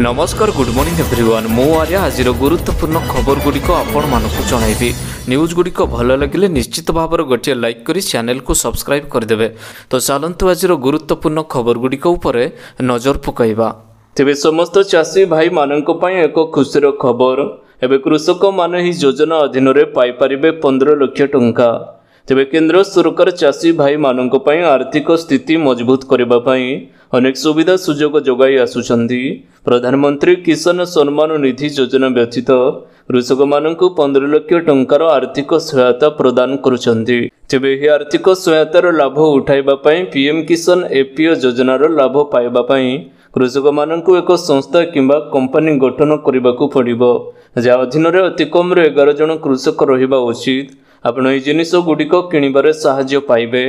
ନମସ୍କାର good morning everyone ମୁଁ ଆର୍ଯ୍ୟ ଆଜିର ଗୁରୁତ୍ୱପୂର୍ଣ୍ଣ ଖବରଗୁଡ଼ିକ ଆପଣମାନଙ୍କୁ ଜଣାଇବି ନ୍ୟୁଜ୍ଗୁଡ଼ିକ ଭଲ ଲାଗିଲେ ନିଶ୍ଚିତ ଭାବରେ ଗୋଟିଏ ଲାଇକ୍ କରି ଚ୍ୟାନେଲ୍କୁ ସବସ୍କ୍ରାଇବ୍ କରିଦେବେ ତ ଚାଲନ୍ତୁ ଆଜିର ଗୁରୁତ୍ୱପୂର୍ଣ୍ଣ ଖବରଗୁଡ଼ିକ ଉପରେ ନଜର ପକାଇବା ତେବେ ସମସ୍ତ ଚାଷୀ ଭାଇମାନଙ୍କ ପାଇଁ ଏକ ଖୁସିର ଖବର ଏବେ କୃଷକମାନେ ଏହି ଯୋଜନା ଅଧୀନରେ ପାଇପାରିବେ ପନ୍ଦର ଲକ୍ଷ ଟଙ୍କା ତେବେ କେନ୍ଦ୍ର ସରକାର ଚାଷୀ ଭାଇମାନଙ୍କ ପାଇଁ ଆର୍ଥିକ ସ୍ଥିତି ମଜବୁତ କରିବା ପାଇଁ ଅନେକ ସୁବିଧା ସୁଯୋଗ ଯୋଗାଇ ଆସୁଛନ୍ତି ପ୍ରଧାନମନ୍ତ୍ରୀ କିଷାନ ସମ୍ମାନ ନିଧି ଯୋଜନା ବ୍ୟତୀତ କୃଷକମାନଙ୍କୁ ପନ୍ଦର ଲକ୍ଷ ଟଙ୍କାର ଆର୍ଥିକ ସହାୟତା ପ୍ରଦାନ କରୁଛନ୍ତି ତେବେ ଏହି ଆର୍ଥିକ ସହାୟତାର ଲାଭ ଉଠାଇବା ପାଇଁ ପିଏମ୍ କିଷାନ ଏପିଓ ଯୋଜନାର ଲାଭ ପାଇବା ପାଇଁ କୃଷକମାନଙ୍କୁ ଏକ ସଂସ୍ଥା କିମ୍ବା କମ୍ପାନୀ ଗଠନ କରିବାକୁ ପଡ଼ିବ ଯାହା ଅଧୀନରେ ଅତିକମ୍ରେ ଏଗାର ଜଣ କୃଷକ ରହିବା ଉଚିତ ଆପଣ ଏହି ଜିନିଷଗୁଡ଼ିକ କିଣିବାରେ ସାହାଯ୍ୟ ପାଇବେ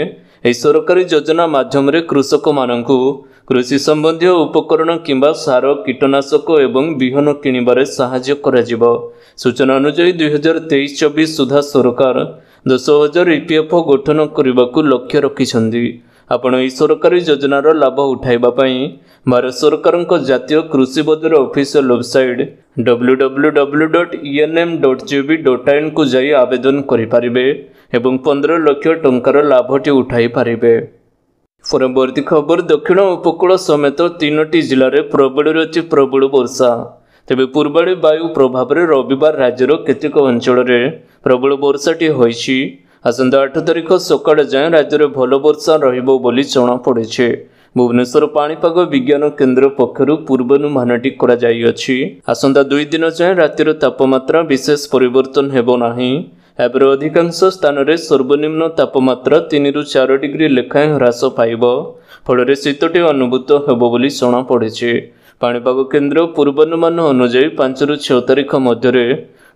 ଏହି ସରକାରୀ ଯୋଜନା ମାଧ୍ୟମରେ କୃଷକମାନଙ୍କୁ କୃଷି ସମ୍ବନ୍ଧୀୟ ଉପକରଣ କିମ୍ବା ସାର କୀଟନାଶକ ଏବଂ ବିହନ କିଣିବାରେ ସାହାଯ୍ୟ କରାଯିବ ସୂଚନା ଅନୁଯାୟୀ ଦୁଇହଜାର ତେଇଶ ଚବିଶ ସୁଦ୍ଧା ସରକାର ଦଶ ହଜାର ଇପିଏଫ୍ଓ ଗଠନ କରିବାକୁ ଲକ୍ଷ୍ୟ ରଖିଛନ୍ତି ଆପଣ ଏହି ସରକାରୀ ଯୋଜନାର ଲାଭ ଉଠାଇବା ପାଇଁ ଭାରତ ସରକାରଙ୍କ ଜାତୀୟ କୃଷି ବଜାର ଅଫିସିଆଲ ୱେବସାଇଟ୍ www.enm.gov.in को जाय आवेदन करि परिबे एवं 15 लाख टंकार लाभटि उठाई परिबे परवर्ती खबर दक्षिण उपकूल समेत तीनोटी जिल्ला रे प्रबल रचि प्रबल वर्षा तबे पूर्वाणि वायु प्रभाव रे रविवार राज्य रो केतिक अंचल रे प्रबल वर्षाटि होईछि असंत 8 तारीख सकाळ जाय राज्य रे भलो वर्षा रहिबो बोली चणा पडिछे ଭୁବନେଶ୍ୱର ପାଣିପାଗ ବିଜ୍ଞାନ କେନ୍ଦ୍ର ପକ୍ଷରୁ ପୂର୍ବାନୁମାନଟି କରାଯାଇଅଛି ଆସନ୍ତା ଦୁଇ ଦିନ ଯାଏଁ ରାତିର ତାପମାତ୍ରା ବିଶେଷ ପରିବର୍ତ୍ତନ ହେବ ନାହିଁ ଏବେର ଅଧିକାଂଶ ସ୍ଥାନରେ ସର୍ବନିମ୍ନ ତାପମାତ୍ରା ତିନିରୁ ଚାରି ଡିଗ୍ରୀ ଲେଖାଏଁ ହ୍ରାସ ପାଇବ ଫଳରେ ଶୀତଟି ଅନୁଭୂତ ହେବ ବୋଲି ଜଣାପଡ଼ିଛି ପାଣିପାଗ କେନ୍ଦ୍ର ପୂର୍ବାନୁମାନ ଅନୁଯାୟୀ ପାଞ୍ଚରୁ ଛଅ ତାରିଖ ମଧ୍ୟରେ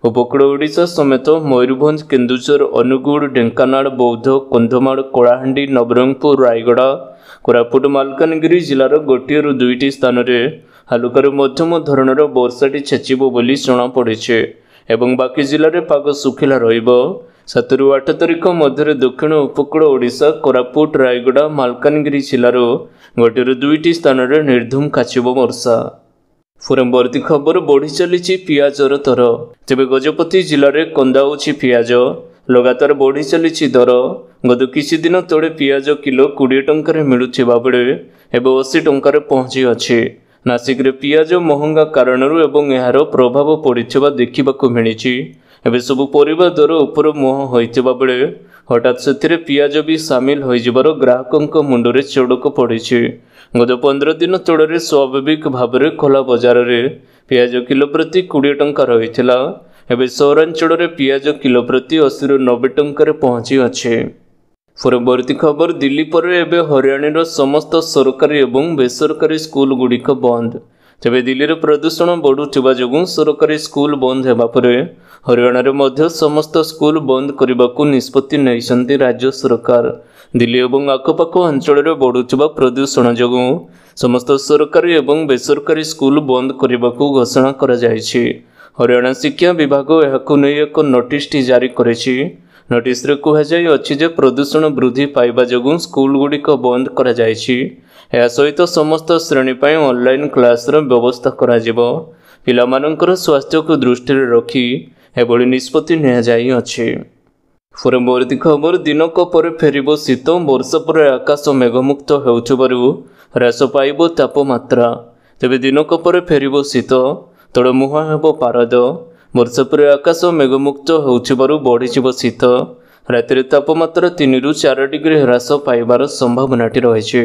ଉପକୂଳ ଓଡ଼ିଶା ସମେତ ମୟୂରଭଞ୍ଜ କେନ୍ଦୁଝର ଅନୁଗୁଳ ଢେଙ୍କାନାଳ ବୌଦ୍ଧ କନ୍ଧମାଳ କଳାହାଣ୍ଡି ନବରଙ୍ଗପୁର ରାୟଗଡ଼ା କୋରାପୁଟ ମାଲକାନଗିରି ଜିଲ୍ଲାର ଗୋଟିଏରୁ ଦୁଇଟି ସ୍ଥାନରେ ହାଲୁକାରୁ ମଧ୍ୟମ ଧରଣର ବର୍ଷାଟି ଛେଚିବ ବୋଲି ଜଣାପଡ଼ିଛି ଏବଂ ବାକି ଜିଲ୍ଲାରେ ପାଗ ଶୁଖିଲା ରହିବ ସାତରୁ ଆଠ ତାରିଖ ମଧ୍ୟରେ ଦକ୍ଷିଣ ଉପକୂଳ ଓଡ଼ିଶା କୋରାପୁଟ ରାୟଗଡ଼ା ମାଲକାନଗିରି ଜିଲ୍ଲାରୁ ଗୋଟିଏରୁ ଦୁଇଟି ସ୍ଥାନରେ ନିର୍ଦ୍ଧୁମ୍ କାଚିବ ବର୍ଷା ଫୁରମ୍ବର୍ତ୍ତୀ ଖବର ବଢ଼ି ଚାଲିଛି ପିଆଜର ଦର ତେବେ ଗଜପତି ଜିଲ୍ଲାରେ କନ୍ଦାଉଛି ପିଆଜ ଲଗାତାର ବଢ଼ି ଚାଲିଛି ଦର ଗତ କିଛିଦିନ ତଳେ ପିଆଜ କିଲୋ କୋଡ଼ିଏ ଟଙ୍କାରେ ମିଳୁଥିବା ବେଳେ ଏବେ ଅଶୀ ଟଙ୍କାରେ ପହଞ୍ଚିଅଛି ନାସିକରେ ପିଆଜ ମହଙ୍ଗା କାରଣରୁ ଏବଂ ଏହାର ପ୍ରଭାବ ପଡ଼ିଥିବା ଦେଖିବାକୁ ମିଳିଛି ଏବେ ସବୁ ପରିବା ଦର ଉପର ମୁହଁ ହୋଇଥିବା ବେଳେ ହଠାତ୍ ସେଥିରେ ପିଆଜ ବି ସାମିଲ ହୋଇଯିବାର ଗ୍ରାହକଙ୍କ ମୁଣ୍ଡରେ ଚଡ଼କ ପଡ଼ିଛି ଗତ ପନ୍ଦର ଦିନ ତଳରେ ସ୍ୱାଭାବିକ ଭାବରେ ଖୋଲା ବଜାରରେ ପିଆଜ କିଲୋ ପ୍ରତି କୋଡ଼ିଏ ଟଙ୍କା ରହିଥିଲା ଏବେ ସହରାଞ୍ଚଳରେ ପିଆଜ କିଲୋ ପ୍ରତି ଅଶୀରୁ ନବେ ଟଙ୍କାରେ ପହଞ୍ଚିଅଛି ପରବର୍ତ୍ତୀ ଖବର ଦିଲ୍ଲୀ ପରେ ଏବେ ହରିୟାଣାର ସମସ୍ତ ସରକାରୀ ଏବଂ ବେସରକାରୀ ସ୍କୁଲଗୁଡ଼ିକ ବନ୍ଦ ତେବେ ଦିଲ୍ଲୀରେ ପ୍ରଦୂଷଣ ବଢ଼ୁଥିବା ଯୋଗୁଁ ସରକାରୀ ସ୍କୁଲ ବନ୍ଦ ହେବା ପରେ ହରିୟାଣାରେ ମଧ୍ୟ ସମସ୍ତ ସ୍କୁଲ ବନ୍ଦ କରିବାକୁ ନିଷ୍ପତ୍ତି ନେଇଛନ୍ତି ରାଜ୍ୟ ସରକାର ଦିଲ୍ଲୀ ଏବଂ ଆଖପାଖ ଅଞ୍ଚଳରେ ବଢ଼ୁଥିବା ପ୍ରଦୂଷଣ ଯୋଗୁଁ ସମସ୍ତ ସରକାରୀ ଏବଂ ବେସରକାରୀ ସ୍କୁଲ ବନ୍ଦ କରିବାକୁ ଘୋଷଣା କରାଯାଇଛି ହରିୟାଣା ଶିକ୍ଷା ବିଭାଗ ଏହାକୁ ନେଇ ଏକ ନୋଟିସ୍ଟି ଜାରି କରିଛି ନୋଟିସ୍ରେ କୁହାଯାଇଅଛି ଯେ ପ୍ରଦୂଷଣ ବୃଦ୍ଧି ପାଇବା ଯୋଗୁଁ ସ୍କୁଲଗୁଡ଼ିକ ବନ୍ଦ କରାଯାଇଛି ଏହା ସହିତ ସମସ୍ତ ଶ୍ରେଣୀ ପାଇଁ ଅନ୍ଲାଇନ୍ କ୍ଲାସ୍ର ବ୍ୟବସ୍ଥା କରାଯିବ ପିଲାମାନଙ୍କର ସ୍ୱାସ୍ଥ୍ୟକୁ ଦୃଷ୍ଟିରେ ରଖି ଏଭଳି ନିଷ୍ପତ୍ତି ନିଆଯାଇଅଛି ପରେ ମରୁତି ଖବର ଦିନକ ପରେ ଫେରିବ ଶୀତ ବର୍ଷ ପରେ ଆକାଶ ମେଘମୁକ୍ତ ହେଉଥିବାରୁ ହ୍ରାସ ପାଇବ ତାପମାତ୍ରା ତେବେ ଦିନକ ପରେ ଫେରିବ ଶୀତ ତଳ ମୁହଁ ହେବ ପାରଦ ବର୍ଷ ପରେ ଆକାଶ ମେଘମୁକ୍ତ ହେଉଥିବାରୁ ବଢ଼ିଯିବ ଶୀତ ରାତିରେ ତାପମାତ୍ରା ତିନିରୁ ଚାରି ଡିଗ୍ରୀ ହ୍ରାସ ପାଇବାର ସମ୍ଭାବନାଟି ରହିଛି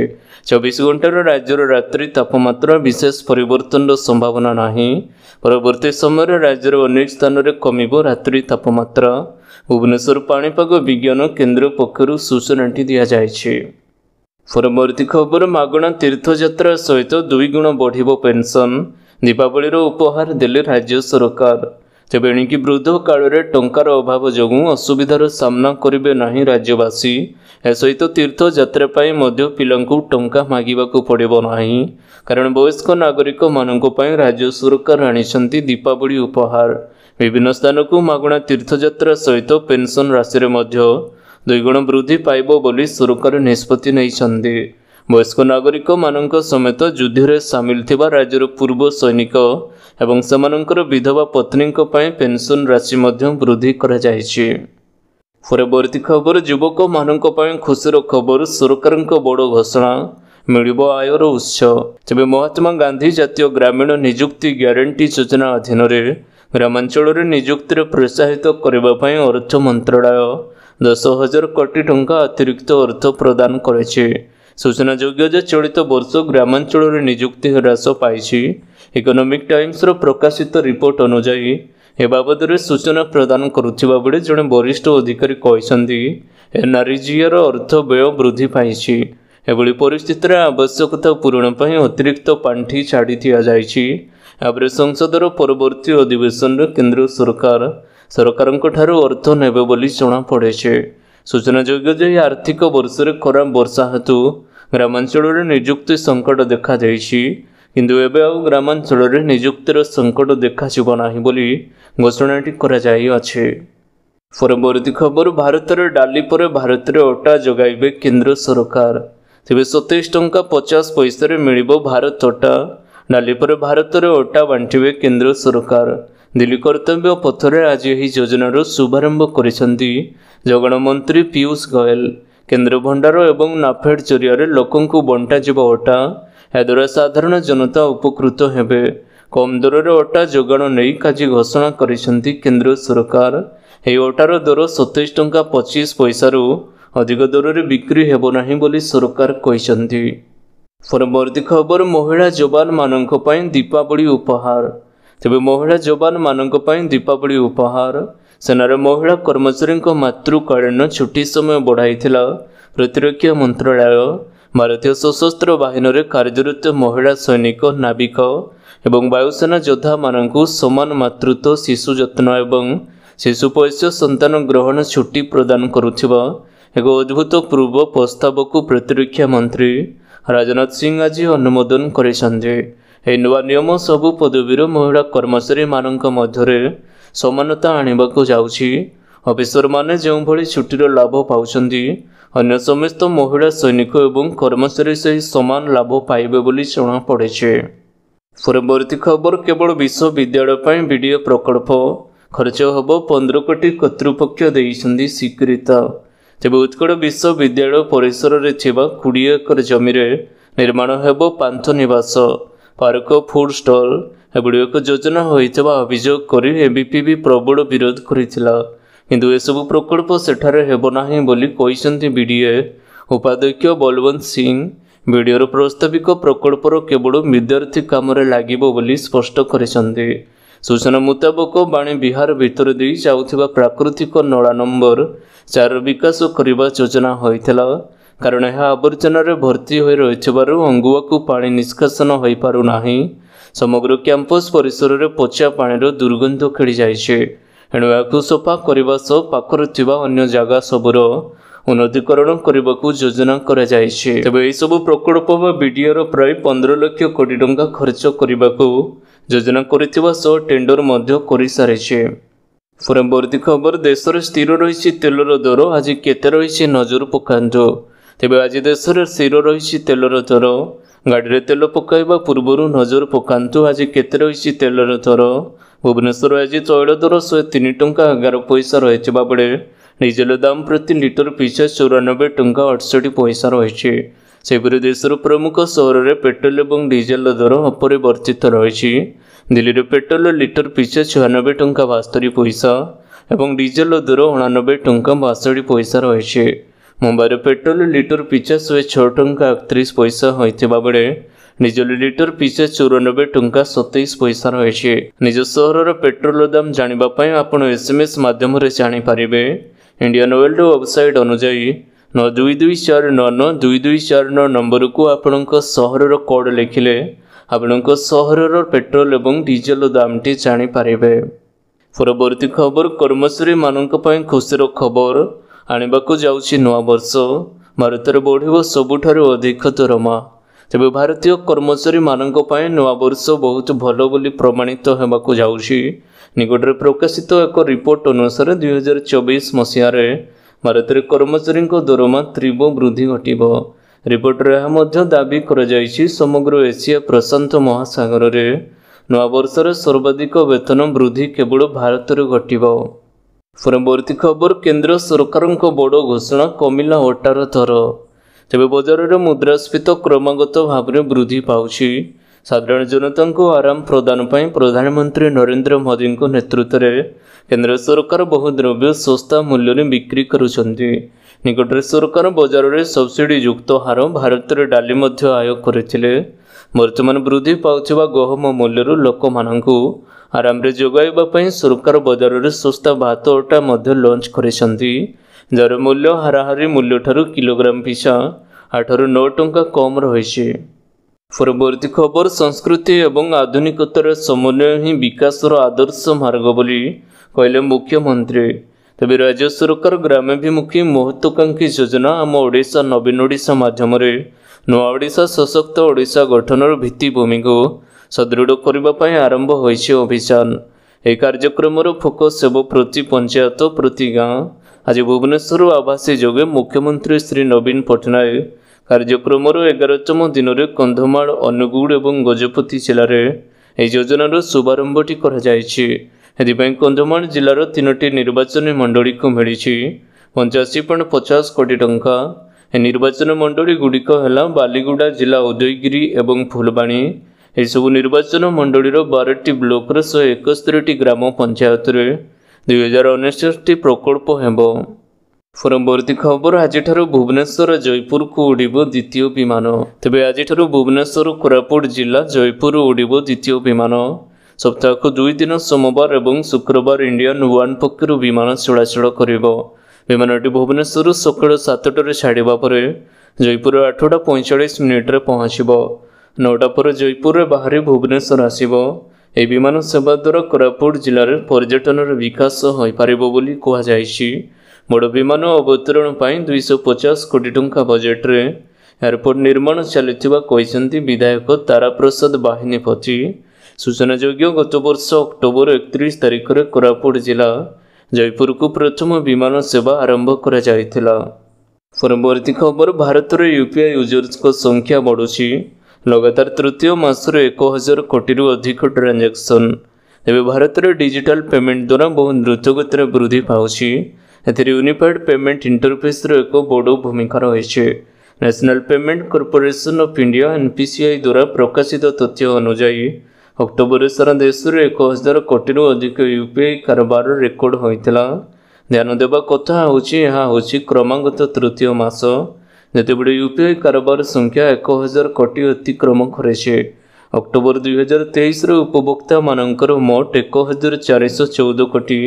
ଚବିଶ ଘଣ୍ଟାରେ ରାଜ୍ୟର ରାତ୍ରି ତାପମାତ୍ରା ବିଶେଷ ପରିବର୍ତ୍ତନର ସମ୍ଭାବନା ନାହିଁ ପରବର୍ତ୍ତୀ ସମୟରେ ରାଜ୍ୟର ଅନେକ ସ୍ଥାନରେ କମିବ ରାତ୍ରି ତାପମାତ୍ରା ଭୁବନେଶ୍ୱର ପାଣିପାଗ ବିଜ୍ଞାନ କେନ୍ଦ୍ର ପକ୍ଷରୁ ସୂଚନାଟି ଦିଆଯାଇଛି ପରବର୍ତ୍ତୀ ଖବର ମାଗଣା ତୀର୍ଥଯାତ୍ରା ସହିତ ଦୁଇଗୁଣ ବଢ଼ିବ ପେନ୍ସନ୍ ଦୀପାବଳିର ଉପହାର ଦେଲେ ରାଜ୍ୟ ସରକାର ତେବେ ଏଣିକି ବୃଦ୍ଧ କାଳରେ ଟଙ୍କାର ଅଭାବ ଯୋଗୁଁ ଅସୁବିଧାର ସାମ୍ନା କରିବେ ନାହିଁ ରାଜ୍ୟବାସୀ ଏହା ସହିତ ତୀର୍ଥଯାତ୍ରା ପାଇଁ ମଧ୍ୟ ପିଲାଙ୍କୁ ଟଙ୍କା ମାଗିବାକୁ ପଡ଼ିବ ନାହିଁ କାରଣ ବୟସ୍କ ନାଗରିକମାନଙ୍କ ପାଇଁ ରାଜ୍ୟ ସରକାର ଆଣିଛନ୍ତି ଦୀପାବଳି ଉପହାର ବିଭିନ୍ନ ସ୍ଥାନକୁ ମାଗଣା ତୀର୍ଥଯାତ୍ରା ସହିତ ପେନ୍ସନ୍ ରାଶିରେ ମଧ୍ୟ ଦୁଇଗୁଣ ବୃଦ୍ଧି ପାଇବ ବୋଲି ସରକାର ନିଷ୍ପତ୍ତି ନେଇଛନ୍ତି ବୟସ୍କ ନାଗରିକମାନଙ୍କ ସମେତ ଯୁଦ୍ଧରେ ସାମିଲ ଥିବା ରାଜ୍ୟର ପୂର୍ବ ସୈନିକ ଏବଂ ସେମାନଙ୍କର ବିଧବା ପତ୍ନୀଙ୍କ ପାଇଁ ପେନ୍ସନ୍ ରାଶି ମଧ୍ୟ ବୃଦ୍ଧି କରାଯାଇଛି ପରବର୍ତ୍ତୀ ଖବର ଯୁବକମାନଙ୍କ ପାଇଁ ଖୁସିର ଖବର ସରକାରଙ୍କ ବଡ଼ ଘୋଷଣା ମିଳିବ ଆୟର ଉତ୍ସ ତେବେ ମହାତ୍ମା ଗାନ୍ଧୀ ଜାତୀୟ ଗ୍ରାମୀଣ ନିଯୁକ୍ତି ଗ୍ୟାରେଣ୍ଟି ଯୋଜନା ଅଧୀନରେ ଗ୍ରାମାଞ୍ଚଳରେ ନିଯୁକ୍ତିରେ ପ୍ରୋତ୍ସାହିତ କରିବା ପାଇଁ ଅର୍ଥ ମନ୍ତ୍ରଣାଳୟ ଦଶ ହଜାର କୋଟି ଟଙ୍କା ଅତିରିକ୍ତ ଅର୍ଥ ପ୍ରଦାନ କରିଛି ସୂଚନାଯୋଗ୍ୟ ଯେ ଚଳିତ ବର୍ଷ ଗ୍ରାମାଞ୍ଚଳରେ ନିଯୁକ୍ତି ହ୍ରାସ ପାଇଛି ଇକୋନୋମିକ୍ ଟାଇମ୍ସର ପ୍ରକାଶିତ ରିପୋର୍ଟ ଅନୁଯାୟୀ ଏ ବାବଦରେ ସୂଚନା ପ୍ରଦାନ କରୁଥିବା ବେଳେ ଜଣେ ବରିଷ୍ଠ ଅଧିକାରୀ କହିଛନ୍ତି ଏନ୍ଆର୍ଜିଓର ଅର୍ଥ ବ୍ୟୟ ବୃଦ୍ଧି ପାଇଛି ଏଭଳି ପରିସ୍ଥିତିରେ ଆବଶ୍ୟକତା ପୂରଣ ପାଇଁ ଅତିରିକ୍ତ ପାଣ୍ଠି ଛାଡ଼ି ଦିଆଯାଇଛି ତା'ପରେ ସଂସଦର ପରବର୍ତ୍ତୀ ଅଧିବେଶନରେ କେନ୍ଦ୍ର ସରକାର ସରକାରଙ୍କଠାରୁ ଅର୍ଥ ନେବେ ବୋଲି ଜଣାପଡ଼ିଛି ସୂଚନାଯୋଗ୍ୟ ଯେ ଏହି ଆର୍ଥିକ ବର୍ଷରେ ଖରାପ ବର୍ଷା ହେତୁ ଗ୍ରାମାଞ୍ଚଳରେ ନିଯୁକ୍ତି ସଙ୍କଟ ଦେଖାଦେଇଛି କିନ୍ତୁ ଏବେ ଆଉ ଗ୍ରାମାଞ୍ଚଳରେ ନିଯୁକ୍ତିର ସଙ୍କଟ ଦେଖାଯିବ ନାହିଁ ବୋଲି ଘୋଷଣାଟି କରାଯାଇଅଛି ପରବର୍ତ୍ତୀ ଖବର ଭାରତରେ ଡାଲି ପରେ ଭାରତରେ ଅଟା ଯୋଗାଇବେ କେନ୍ଦ୍ର ସରକାର ତେବେ ସତେଇଶ ଟଙ୍କା ପଚାଶ ପଇସାରେ ମିଳିବ ଭାରତ ଅଟା ନାଲି ପରେ ଭାରତରେ ଓଟା ବାଣ୍ଟିବେ କେନ୍ଦ୍ର ସରକାର ଦିଲ୍ଲୀ କର୍ତ୍ତବ୍ୟ ପଥରେ ଆଜି ଏହି ଯୋଜନାର ଶୁଭାରମ୍ଭ କରିଛନ୍ତି ଯୋଗାଣ ମନ୍ତ୍ରୀ ପିୟୁଷ ଗୋୟଲ କେନ୍ଦ୍ର ଭଣ୍ଡାର ଏବଂ ନାଫେଡ୍ ଜରିଆରେ ଲୋକଙ୍କୁ ବଣ୍ଟାଯିବ ଅଟା ଏହାଦ୍ୱାରା ସାଧାରଣ ଜନତା ଉପକୃତ ହେବେ କମ୍ ଦରରେ ଅଟା ଯୋଗାଣ ନେଇ ଆଜି ଘୋଷଣା କରିଛନ୍ତି କେନ୍ଦ୍ର ସରକାର ଏହି ଅଟାର ଦର ସତେଇଶ ଟଙ୍କା ପଚିଶ ପଇସାରୁ ଅଧିକ ଦରରେ ବିକ୍ରି ହେବ ନାହିଁ ବୋଲି ସରକାର କହିଛନ୍ତି ପରବର୍ତ୍ତୀ ଖବର ମହିଳା ଯବାନମାନଙ୍କ ପାଇଁ ଦୀପାବଳି ଉପହାର ତେବେ ମହିଳା ଯବାନମାନଙ୍କ ପାଇଁ ଦୀପାବଳି ଉପହାର ସେନାର ମହିଳା କର୍ମଚାରୀଙ୍କ ମାତୃକାଳୀନ ଛୁଟି ସମୟ ବଢ଼ାଇଥିଲା ପ୍ରତିରକ୍ଷା ମନ୍ତ୍ରଣାଳୟ ଭାରତୀୟ ସଶସ୍ତ୍ର ବାହିନୀରେ କାର୍ଯ୍ୟରତ ମହିଳା ସୈନିକ ନାବିକ ଏବଂ ବାୟୁସେନା ଯୋଦ୍ଧାମାନଙ୍କୁ ସମାନ ମାତୃତ୍ୱ ଶିଶୁ ଯତ୍ନ ଏବଂ ଶିଶୁ ପୈଶ୍ୟ ସନ୍ତାନ ଗ୍ରହଣ ଛୁଟି ପ୍ରଦାନ କରୁଥିବା ଏକ ଅଦ୍ଭୁତ ପୂର୍ବ ପ୍ରସ୍ତାବକୁ ପ୍ରତିରକ୍ଷା ମନ୍ତ୍ରୀ ରାଜନାଥ ସିଂ ଆଜି ଅନୁମୋଦନ କରିଛନ୍ତି ଏହି ନୂଆ ନିୟମ ସବୁ ପଦବୀର ମହିଳା କର୍ମଚାରୀମାନଙ୍କ ମଧ୍ୟରେ ସମାନତା ଆଣିବାକୁ ଯାଉଛି ଅଫିସରମାନେ ଯେଉଁଭଳି ଛୁଟିର ଲାଭ ପାଉଛନ୍ତି ଅନ୍ୟ ସମସ୍ତ ମହିଳା ସୈନିକ ଏବଂ କର୍ମଚାରୀ ସେହି ସମାନ ଲାଭ ପାଇବେ ବୋଲି ଜଣାପଡ଼ିଛି ପରବର୍ତ୍ତୀ ଖବର କେବଳ ବିଶ୍ୱବିଦ୍ୟାଳୟ ପାଇଁ ବିଡ଼ିଓ ପ୍ରକଳ୍ପ ଖର୍ଚ୍ଚ ହେବ ପନ୍ଦର କୋଟି କର୍ତ୍ତୃପକ୍ଷ ଦେଇଛନ୍ତି ସ୍ୱୀକୃତ ତେବେ ଉତ୍କଳ ବିଶ୍ୱବିଦ୍ୟାଳୟ ପରିସରରେ ଥିବା କୋଡ଼ିଏ ଏକର ଜମିରେ ନିର୍ମାଣ ହେବ Pantha Niwas park food stall ଏକ ଯୋଜନା ହୋଇଥିବା ଅଭିଯୋଗ କରି ଏବିପି ବି ପ୍ରବଳ ବିରୋଧ କରିଥିଲା କିନ୍ତୁ ଏସବୁ ପ୍ରକଳ୍ପ ସେଠାରେ ହେବ ନାହିଁ ବୋଲି କହିଛନ୍ତି ବି ଡିଏ ଉପାଧ୍ୟକ୍ଷ ବଲବନ୍ତ ସିଂ ବିଡିଓର ପ୍ରସ୍ତାବିକ ପ୍ରକଳ୍ପର କେବଳ ବିଦ୍ୟାର୍ଥୀ କାମରେ ଲାଗିବ ବୋଲି ସ୍ପଷ୍ଟ କରିଛନ୍ତି ସୂଚନା ମୁତାବକ ବାଣୀ ବିହାର ଭିତରେ ଦେଇ ଯାଉଥିବା ପ୍ରାକୃତିକ ନଳା ନମ୍ବର ଚାରିର ବିକାଶ କରିବା ଯୋଜନା ହୋଇଥିଲା କାରଣ ଏହା ଆବର୍ଜନାରେ ଭର୍ତ୍ତି ହୋଇ ରହିଥିବାରୁ ଅଙ୍ଗୁଆକୁ ପାଣି ନିଷ୍କାସନ ହୋଇପାରୁନାହିଁ ସମଗ୍ର କ୍ୟାମ୍ପସ୍ ପରିସରରେ ପଚା ପାଣିର ଦୁର୍ଗନ୍ଧ ଖେଳିଯାଇଛି ଏଣୁ ଏହାକୁ ସଫା କରିବା ସହ ପାଖରେ ଥିବା ଅନ୍ୟ ଜାଗା ସବୁର ଉନ୍ନତିକରଣ କରିବାକୁ ଯୋଜନା କରାଯାଇଛି ତେବେ ଏହିସବୁ ପ୍ରକଳ୍ପ ବା ବିଡିଓର ପ୍ରାୟ ପନ୍ଦର ଲକ୍ଷ କୋଟି ଟଙ୍କା ଖର୍ଚ୍ଚ କରିବାକୁ ଯୋଜନା କରିଥିବା ସହ ଟେଣ୍ଡର ମଧ୍ୟ କରିସାରିଛି ପରବର୍ତ୍ତୀ ଖବର ଦେଶରେ ସ୍ଥିର ରହିଛି ତେଲର ଦର ଆଜି କେତେ ରହିଛି ନଜର ପକାନ୍ତୁ ତେବେ ଆଜି ଦେଶରେ ସ୍ଥିର ରହିଛି ତେଲର ଦର ଗାଡ଼ିରେ ତେଲ ପକାଇବା ପୂର୍ବରୁ ନଜର ପକାନ୍ତୁ ଆଜି କେତେ ରହିଛି ତେଲର ଦର ଭୁବନେଶ୍ୱର ଆଜି ତୈଳ ଦର ଶହେ ତିନି ଟଙ୍କା ଏଗାର ପଇସା ରହିଥିବା ବେଳେ ଡିଜେଲ ଦାମ ପ୍ରତି ଲିଟର ପିଛା ଚଉରାନବେ ଟଙ୍କା ଅଠଷଠି ପଇସା ରହିଛି ସେହିପରି ଦେଶର ପ୍ରମୁଖ ସହରରେ ପେଟ୍ରୋଲ ଏବଂ ଡିଜେଲର ଦର ଅପରିବର୍ତ୍ତିତ ରହିଛି ଦିଲ୍ଲୀରେ ପେଟ୍ରୋଲ ଲିଟର ପିଛା ଛୟାନବେ ଟଙ୍କା ବାସ୍ତରି ପଇସା ଏବଂ ଡିଜେଲର ଦର ଅଣାନବେ ଟଙ୍କା ବାଷଠି ପଇସା ରହିଛି ମୁମ୍ବାଇରେ ପେଟ୍ରୋଲ ଲିଟର ପିଛା ଶହେ ଛଅ ଟଙ୍କା ଏକତିରିଶ ପଇସା ହୋଇଥିବା ବେଳେ ଡିଜେଲ ଲିଟର ପିଛା ଚଉରାନବେ ଟଙ୍କା ସତେଇଶ ପଇସା ରହିଛି ନିଜ ସହରର ପେଟ୍ରୋଲ ଦାମ ଜାଣିବା ପାଇଁ ଆପଣ ଏସ୍ଏମ୍ଏସ୍ ମାଧ୍ୟମରେ ଜାଣିପାରିବେ ଇଣ୍ଡିଆନ୍ ୱେଲ୍ଡ ୱେବସାଇଟ୍ ଅନୁଯାୟୀ ନଅ ଦୁଇ ଦୁଇ ଚାରି ନଅ ନଅ ଦୁଇ ଦୁଇ ଚାରି ନଅ ନମ୍ବରକୁ ଆପଣଙ୍କ ସହରର କୋଡ଼୍ ଲେଖିଲେ ଆପଣଙ୍କ ସହରର ପେଟ୍ରୋଲ ଏବଂ ଡିଜେଲ ଦାମଟି ଜାଣିପାରିବେ ପରବର୍ତ୍ତୀ ଖବର କର୍ମଚାରୀମାନଙ୍କ ପାଇଁ ଖୁସିର ଖବର ଆଣିବାକୁ ଯାଉଛି ନୂଆବର୍ଷ ଭାରତରେ ବଢ଼ିବ ସବୁଠାରୁ ଅଧିକ ଦରମା ତେବେ ଭାରତୀୟ କର୍ମଚାରୀମାନଙ୍କ ପାଇଁ ନୂଆବର୍ଷ ବହୁତ ଭଲ ବୋଲି ପ୍ରମାଣିତ ହେବାକୁ ଯାଉଛି ନିକଟରେ ପ୍ରକାଶିତ ଏକ ରିପୋର୍ଟ ଅନୁସାରେ ଦୁଇହଜାର ଚବିଶ ମସିହାରେ ଭାରତରେ କର୍ମଚାରୀଙ୍କ ଦରମା ତୀବ୍ର ବୃଦ୍ଧି ଘଟିବ ରିପୋର୍ଟରେ ଏହା ମଧ୍ୟ ଦାବି କରାଯାଇଛି ସମଗ୍ର ଏସିଆ ପ୍ରଶାନ୍ତ ମହାସାଗରରେ ନୂଆବର୍ଷରେ ସର୍ବାଧିକ ବେତନ ବୃଦ୍ଧି କେବଳ ଭାରତରେ ଘଟିବ ପରବର୍ତ୍ତୀ ଖବର କେନ୍ଦ୍ର ସରକାରଙ୍କ ବଡ଼ ଘୋଷଣା କମିଲା ଅଟାର ଥର ତେବେ ବଜାରରେ ମୁଦ୍ରାସ୍ଫୀତ କ୍ରମାଗତ ଭାବରେ ବୃଦ୍ଧି ପାଉଛି ସାଧାରଣ ଜନତାଙ୍କୁ ଆରାମ ପ୍ରଦାନ ପାଇଁ ପ୍ରଧାନମନ୍ତ୍ରୀ ନରେନ୍ଦ୍ର ମୋଦିଙ୍କ ନେତୃତ୍ୱରେ କେନ୍ଦ୍ର ସରକାର ବହୁ ଦ୍ରବ୍ୟ ଶସ୍ତା ମୂଲ୍ୟରେ ବିକ୍ରି କରୁଛନ୍ତି ନିକଟରେ ସରକାର ବଜାରରେ ସବସିଡିଯୁକ୍ତ ହାର ଭାରତରେ ଡାଲି ମଧ୍ୟ ଆୟ କରିଥିଲେ ବର୍ତ୍ତମାନ ବୃଦ୍ଧି ପାଉଥିବା ଗହମ ମୂଲ୍ୟରୁ ଲୋକମାନଙ୍କୁ ଆରାମରେ ଯୋଗାଇବା ପାଇଁ ସରକାର ବଜାରରେ ଶସ୍ତା ଭାତ ଅଟା ମଧ୍ୟ ଲଞ୍ଚ କରିଛନ୍ତି ଯାହାର ମୂଲ୍ୟ ହାରାହାରି ମୂଲ୍ୟଠାରୁ କିଲୋଗ୍ରାମ ପିଛା ଆଠରୁ ନଅ ଟଙ୍କା କମ୍ ରହିଛି পরবর্তী খবর সংস্কৃতি এবং আধুনিকতার সমন্বয় ହିଁ ବିକାଶର ଆଦର୍ଶ ମାର୍ଗ ବୋଲି କହିଲେ ମୁଖ୍ୟମନ୍ତ୍ରୀ ତେବେ ରାଜ୍ୟ ସରକାର ଗ୍ରାମାଭିମୁଖୀ ମହତ୍ୱାକାଂକ୍ଷୀ ଯୋଜନା ଆମ ଓଡ଼ିଶା ନବୀନ ଓଡ଼ିଶା ମାଧ୍ୟମରେ ନୂଆ ଓଡ଼ିଶା ସଶକ୍ତ ଓଡ଼ିଶା ଗଠନର ଭିତ୍ତିଭୂମିକୁ ସଦୃଢ଼ କରିବା ପାଇଁ ଆରମ୍ଭ ହୋଇଛି ଅଭିଯାନ ଏହି କାର୍ଯ୍ୟକ୍ରମର ଫୋକସ୍ ହେବ ପ୍ରତି ପଞ୍ଚାୟତ ପ୍ରତି ଗାଁ ଆଜି ଭୁବନେଶ୍ୱର ଆଭାସୀ ଯୋଗେ ମୁଖ୍ୟମନ୍ତ୍ରୀ ଶ୍ରୀ ନବୀନ ପଟ୍ଟନାୟକ କାର୍ଯ୍ୟକ୍ରମର ଏଗାରତମ ଦିନରେ କନ୍ଧମାଳ ଅନୁଗୁଳ ଏବଂ ଗଜପତି ଜିଲ୍ଲାରେ ଏହି ଯୋଜନାର ଶୁଭାରମ୍ଭଟି କରାଯାଇଛି ଏଥିପାଇଁ କନ୍ଧମାଳ ଜିଲ୍ଲାର ତିନୋଟି ନିର୍ବାଚନୀ ମଣ୍ଡଳୀକୁ ମିଳିଛି ପଞ୍ଚାଅଶୀ ପଏଣ୍ଟ ପଚାଶ କୋଟି ଟଙ୍କା ଏ ନିର୍ବାଚନ ମଣ୍ଡଳୀଗୁଡ଼ିକ ହେଲା ବାଲିଗୁଡ଼ା ଜିଲ୍ଲା ଉଦୟଗିରି ଏବଂ ଫୁଲବାଣୀ ଏସବୁ ନିର୍ବାଚନ ମଣ୍ଡଳୀର ବାରଟି ବ୍ଲକର ଶହେ ଏକସ୍ତରିଟି ଗ୍ରାମ ପଞ୍ଚାୟତରେ ଦୁଇହଜାର ଅନେଶଠି ପ୍ରକଳ୍ପ ହେବ ପରବର୍ତ୍ତୀ ଖବର ଆଜିଠାରୁ ଭୁବନେଶ୍ୱର ଜୟପୁରକୁ ଉଡ଼ିବ ଦ୍ୱିତୀୟ ବିମାନ ତେବେ ଆଜିଠାରୁ ଭୁବନେଶ୍ୱର କୋରାପୁଟ ଜିଲ୍ଲା ଜୟପୁର ଉଡ଼ିବ ଦ୍ୱିତୀୟ ବିମାନ ସପ୍ତାହକୁ ଦୁଇ ଦିନ ସୋମବାର ଏବଂ ଶୁକ୍ରବାର ଇଣ୍ଡିଆନ୍ ୱାନ୍ ପକ୍ଷରୁ ବିମାନ ଚଳାଚଳ କରିବ ବିମାନଟି ଭୁବନେଶ୍ୱରରୁ ସକାଳ ସାତଟାରେ ଛାଡ଼ିବା ପରେ ଜୟପୁର ଆଠଟା ପଇଁଚାଳିଶ ମିନିଟ୍ରେ ପହଞ୍ଚିବ ନଅଟା ପରେ ଜୟପୁରରେ ବାହାରି ଭୁବନେଶ୍ୱର ଆସିବ ଏହି ବିମାନ ସେବା ଦ୍ୱାରା କୋରାପୁଟ ଜିଲ୍ଲାରେ ପର୍ଯ୍ୟଟନର ବିକାଶ ହୋଇପାରିବ ବୋଲି କୁହାଯାଇଛି ବଡ଼ ବିମାନ ଅବତରଣ ପାଇଁ ଦୁଇଶହ ପଚାଶ କୋଟି ଟଙ୍କା ବଜେଟ୍ରେ ଏୟାରପୋର୍ଟ ନିର୍ମାଣ ଚାଲିଥିବା କହିଛନ୍ତି ବିଧାୟକ ତାରାପ୍ରସାଦ ବାହିନୀପତି ସୂଚନାଯୋଗ୍ୟ ଗତବର୍ଷ ଅକ୍ଟୋବର ଏକତିରିଶ ତାରିଖରେ କୋରାପୁଟ ଜିଲ୍ଲା ଜୟପୁରକୁ ପ୍ରଥମ ବିମାନ ସେବା ଆରମ୍ଭ କରାଯାଇଥିଲା ପରବର୍ତ୍ତୀ ଖବର ଭାରତରେ ୟୁପିଆଇ ୟୁଜର୍ସଙ୍କ ସଂଖ୍ୟା ବଢ଼ୁଛି ଲଗାତାର ତୃତୀୟ ମାସରେ ଏକ ହଜାର କୋଟିରୁ ଅଧିକ ଟ୍ରାଞ୍ଜାକ୍ସନ୍ ଏବେ ଭାରତରେ ଡିଜିଟାଲ୍ ପେମେଣ୍ଟ ଦ୍ୱାରା ବହୁ ଦ୍ରୁତଗତିରେ ବୃଦ୍ଧି ପାଉଛି ଏଥିରେ ୟୁନିଫାଏଡ୍ ପେମେଣ୍ଟ ଇଣ୍ଟରଫେସ୍ର ଏକ ବଡ଼ ଭୂମିକା ରହିଛି national payment corporation of India NPCI ଦ୍ୱାରା ପ୍ରକାଶିତ ତଥ୍ୟ ଅନୁଯାୟୀ ଅକ୍ଟୋବର ସାରା ଦେଶରେ ଏକ ହଜାର କୋଟିରୁ ଅଧିକ ୟୁ ପି ଆଇ କାରବାର ରେକର୍ଡ଼ ହୋଇଥିଲା ଧ୍ୟାନ ଦେବା କଥା ହେଉଛି ଏହା ହେଉଛି କ୍ରମାଗତ ତୃତୀୟ ମାସ ଯେତେବେଳେ ୟୁ ପି ଆଇ କାରବାର ସଂଖ୍ୟା ଏକ ହଜାର କୋଟି ଅତିକ୍ରମ କରିଛି ଅକ୍ଟୋବର ଦୁଇହଜାର ତେଇଶର ଉପଭୋକ୍ତାମାନଙ୍କର ମୋଟ ଏକ ହଜାର ଚାରିଶହ ଚଉଦ କୋଟି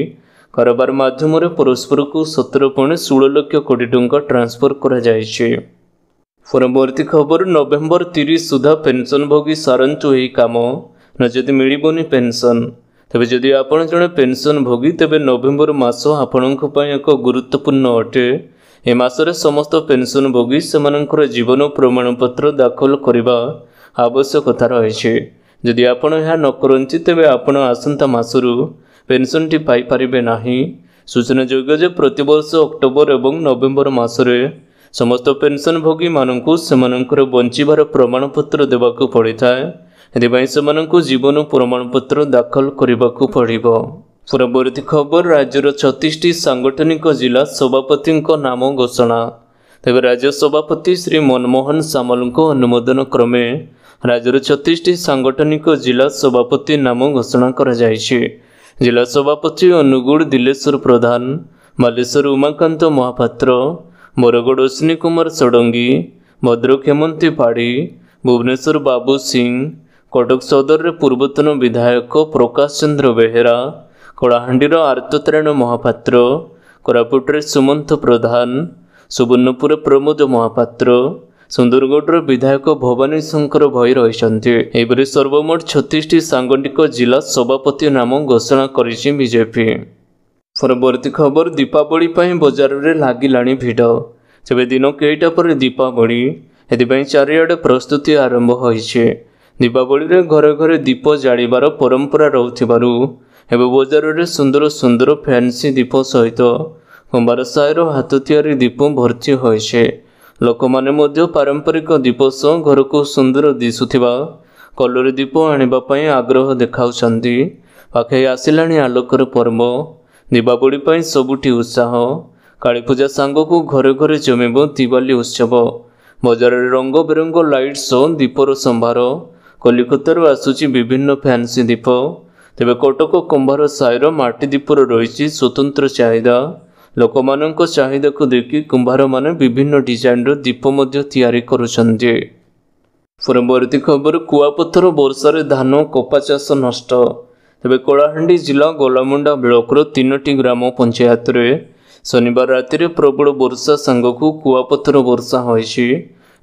କାରବାର ମାଧ୍ୟମରେ ପରସ୍ପରକୁ ସତର ପଏଣ୍ଟ ଷୋହଳ ଲକ୍ଷ କୋଟି ଟଙ୍କା ଟ୍ରାନ୍ସଫର କରାଯାଇଛି ପରବର୍ତ୍ତୀ ଖବର ନଭେମ୍ବର ତିରିଶ ସୁଦ୍ଧା ଭୋଗୀ ସାରନ୍ତୁ ଏହି କାମ ନା ଯଦି ମିଳିବନି ପେନ୍ସନ୍ ତେବେ ଯଦି ଆପଣ ଜଣେ ପେନ୍ସନ୍ ଭୋଗୀ ତେବେ ନଭେମ୍ବର ମାସ ଆପଣଙ୍କ ପାଇଁ ଏକ ଗୁରୁତ୍ୱପୂର୍ଣ୍ଣ ଅଟେ ଏ ମାସରେ ସମସ୍ତ ପେନ୍ସନ୍ ଭୋଗୀ ସେମାନଙ୍କର ଜୀବନ ପ୍ରମାଣପତ୍ର ଦାଖଲ କରିବା ଆବଶ୍ୟକତା ରହିଛି ଯଦି ଆପଣ ଏହା ନ କରନ୍ତି ତେବେ ଆପଣ ଆସନ୍ତା ମାସରୁ ପେନ୍ସନ୍ଟି ପାଇପାରିବେ ନାହିଁ ସୂଚନାଯୋଗ୍ୟ ଯେ ପ୍ରତିବର୍ଷ ଅକ୍ଟୋବର ଏବଂ ନଭେମ୍ବର ମାସରେ ସମସ୍ତ ପେନ୍ସନ୍ଭୋଗୀମାନଙ୍କୁ ସେମାନଙ୍କର ବଞ୍ଚିବାର ପ୍ରମାଣପତ୍ର ଦେବାକୁ ପଡ଼ିଥାଏ ଏଥିପାଇଁ ସେମାନଙ୍କୁ ଜୀବନ ପ୍ରମାଣପତ୍ର ଦାଖଲ କରିବାକୁ ପଡ଼ିବ ପରବର୍ତ୍ତୀ ଖବର ରାଜ୍ୟର ଛତିଶଟି ସାଂଗଠନିକ ଜିଲ୍ଲା ସଭାପତିଙ୍କ ନାମ ଘୋଷଣା ତେବେ ରାଜ୍ୟ ସଭାପତି ଶ୍ରୀ ମନମୋହନ ସାମଲଙ୍କ ଅନୁମୋଦନ କ୍ରମେ ରାଜ୍ୟର ଛତିଶଟି ସାଂଗଠନିକ ଜିଲ୍ଲା ସଭାପତି ନାମ ଘୋଷଣା କରାଯାଇଛି ଜିଲ୍ଲା ସଭାପତି ଅନୁଗୁଳ ଦିଲେଶ୍ୱର ପ୍ରଧାନ ବାଲେଶ୍ୱର ଉମାକାନ୍ତ ମହାପାତ୍ର ବରଗଡ଼ ଅଶ୍ୱିନୀ କୁମାର ଷଡ଼ଙ୍ଗୀ ଭଦ୍ରକ ହେମନ୍ତୀ ପାଢ଼ୀ ଭୁବନେଶ୍ୱର ବାବୁ ସିଂ କଟକ ସଦରରେ ପୂର୍ବତନ ବିଧାୟକ ପ୍ରକାଶ ଚନ୍ଦ୍ର ବେହେରା କଳାହାଣ୍ଡିର ଆରତତାରାୟଣ ମହାପାତ୍ର କୋରାପୁଟରେ ସୁମନ୍ତ ପ୍ରଧାନ ସୁବର୍ଣ୍ଣପୁରରେ ପ୍ରମୋଦ ମହାପାତ୍ର ସୁନ୍ଦରଗଡ଼ର ବିଧାୟକ ଭବାନୀ ଶଙ୍କର ଭୋଇ ରହିଛନ୍ତି ଏହିପରି ସର୍ବମୋଟ ଛତିଶଟି ସାଙ୍ଗଠନିକ ଜିଲ୍ଲା ସଭାପତି ନାମ ଘୋଷଣା କରିଛି ବିଜେପି ପରବର୍ତ୍ତୀ ଖବର ଦୀପାବଳି ପାଇଁ ବଜାରରେ ଲାଗିଲାଣି ଭିଡ଼ ତେବେ ଦିନ କେଇଟା ପରେ ଦୀପାବଳି ଏଥିପାଇଁ ଚାରିଆଡ଼େ ପ୍ରସ୍ତୁତି ଆରମ୍ଭ ହୋଇଛି ଦୀପାବଳିରେ ଘରେ ଘରେ ଦୀପ ଜାଳିବାର ପରମ୍ପରା ରହୁଥିବାରୁ ଏବେ ବଜାରରେ ସୁନ୍ଦର ସୁନ୍ଦର ଫ୍ୟାନ୍ସି ଦୀପ ସହିତ କୁମ୍ଭାର ସାହିର ହାତ ତିଆରି ଦୀପ ଭର୍ତ୍ତି ହୋଇଛି ଲୋକମାନେ ମଧ୍ୟ ପାରମ୍ପରିକ ସହ ଘରକୁ ସୁନ୍ଦର ଦିଶୁଥିବା କଲରୀ ଦ୍ୱୀପ ଆଣିବା ପାଇଁ ଆଗ୍ରହ ଦେଖାଉଛନ୍ତି ପାଖେଇ ଆସିଲାଣି ଆଲୋକର ପର୍ବ ଦୀପାବଳି ପାଇଁ ସବୁଠି ଉତ୍ସାହ କାଳୀପୂଜା ସାଙ୍ଗକୁ ଘରେ ଘରେ ଜମିବ ଦିବାଲି ଉତ୍ସବ ବଜାରରେ ରଙ୍ଗ ବେରଙ୍ଗ ଲାଇଟ୍ ସହ ଦୀପର ସମ୍ଭାର କଲିକତାରୁ ଆସୁଛି ବିଭିନ୍ନ ଫ୍ୟାନ୍ସି ଦୀପ ତେବେ କଟକ କୁମ୍ଭାର ସାହିର ମାଟି ଦ୍ୱୀପର ରହିଛି ସ୍ୱତନ୍ତ୍ର ଚାହିଦା ଲୋକମାନଙ୍କ ଚାହିଦାକୁ ଦେଖି କୁମ୍ଭାରମାନେ ବିଭିନ୍ନ ଡିଜାଇନ୍ର ଦୀପ ମଧ୍ୟ ତିଆରି କରୁଛନ୍ତି ପରବର୍ତ୍ତୀ ଖବର କୁଆପଥର ବର୍ଷାରେ ଧାନ କପା ଚାଷ ନଷ୍ଟ ତେବେ କଳାହାଣ୍ଡି ଜିଲ୍ଲା ଗୋଲାମୁଣ୍ଡା ବ୍ଲକର ତିନୋଟି ଗ୍ରାମ ପଞ୍ଚାୟତରେ ଶନିବାର ରାତିରେ ପ୍ରବଳ ବର୍ଷା ସାଙ୍ଗକୁ କୁଆପଥର ବର୍ଷା ହୋଇଛି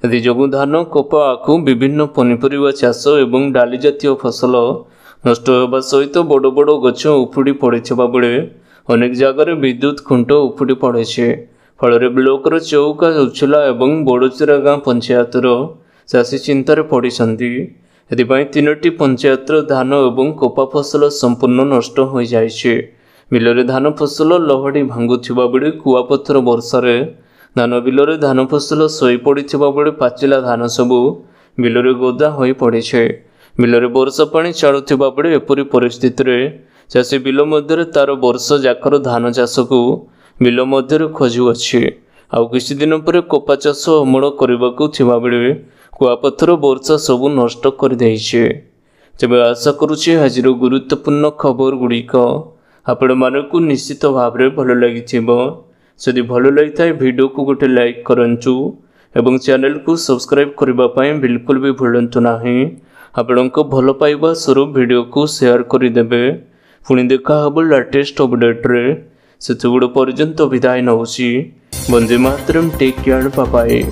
ଏଥିଯୋଗୁଁ ଧାନ କପା ଆଖୁ ବିଭିନ୍ନ ପନିପରିବା ଚାଷ ଏବଂ ଡାଲି ଜାତୀୟ ଫସଲ ନଷ୍ଟ ହେବା ସହିତ ବଡ଼ ବଡ଼ ଗଛ ଉପୁଡ଼ି ପଡ଼ିଥିବା ବେଳେ ଅନେକ ଜାଗାରେ ବିଦ୍ୟୁତ୍ ଖୁଣ୍ଟ ଉପୁଡ଼ି ପଡ଼ିଛି ଫଳରେ ବ୍ଲକର ଚୌକା ଉଚ୍ଛଲା ଏବଂ ବଡ଼ୁଚୁରା ଗାଁ ପଞ୍ଚାୟତର ଚାଷୀ ଚିନ୍ତାରେ ପଡ଼ିଛନ୍ତି ଏଥିପାଇଁ ତିନୋଟି ପଞ୍ଚାୟତର ଧାନ ଏବଂ କପା ଫସଲ ସମ୍ପୂର୍ଣ୍ଣ ନଷ୍ଟ ହୋଇଯାଇଛି ବିଲରେ ଧାନ ଫସଲ ଲହଡ଼ି ଭାଙ୍ଗୁଥିବା ବେଳେ କୁଆପଥର ବର୍ଷାରେ ଧାନ ବିଲରେ ଧାନ ଫସଲ ଶୋଇପଡ଼ିଥିବା ବେଳେ ପାଚିଲା ଧାନ ସବୁ ବିଲରେ ଗୋଦା ହୋଇପଡ଼ିଛି ବିଲରେ ବର୍ଷା ପାଣି ଚାଲୁଥିବା ବେଳେ ଏପରି ପରିସ୍ଥିତିରେ ଚାଷୀ ବିଲ ମଧ୍ୟରେ ତା'ର ବର୍ଷ ଯାକର ଧାନ ଚାଷକୁ ବିଲ ମଧ୍ୟରେ ଖୋଜୁଅଛି ଆଉ କିଛି ଦିନ ପରେ କପା ଚାଷ ଅମଳ କରିବାକୁ ଥିବାବେଳେ କୁଆପଥର ବର୍ଷା ସବୁ ନଷ୍ଟ କରିଦେଇଛି ତେବେ ଆଶା କରୁଛି ଆଜିର ଗୁରୁତ୍ୱପୂର୍ଣ୍ଣ ଖବର ଗୁଡ଼ିକ ଆପଣମାନଙ୍କୁ ନିଶ୍ଚିତ ଭାବରେ ଭଲ ଲାଗିଥିବ ଯଦି ଭଲ ଲାଗିଥାଏ ଭିଡ଼ିଓକୁ ଗୋଟେ ଲାଇକ୍ କରନ୍ତୁ ଏବଂ ଚ୍ୟାନେଲକୁ ସବସ୍କ୍ରାଇବ୍ କରିବା ପାଇଁ ବିଲକୁଲ ବି ଭୁଲନ୍ତୁ ନାହିଁ ଆପଣଙ୍କ ଭଲ ପାଇବା ସ୍ୱରୂପ ଭିଡ଼ିଓକୁ ସେୟାର କରିଦେବେ ପୁଣି ଦେଖାହେବ ଲାଟେଷ୍ଟ ଅପଡେଟରେ ସେତେଗୁଡ଼ ପର୍ଯ୍ୟନ୍ତ ବିଦାୟ ନେଉଛି ବନ୍ଦେ ମାତ୍ରମ୍ ଟେକ୍ କେୟାର୍ ପାପାଏ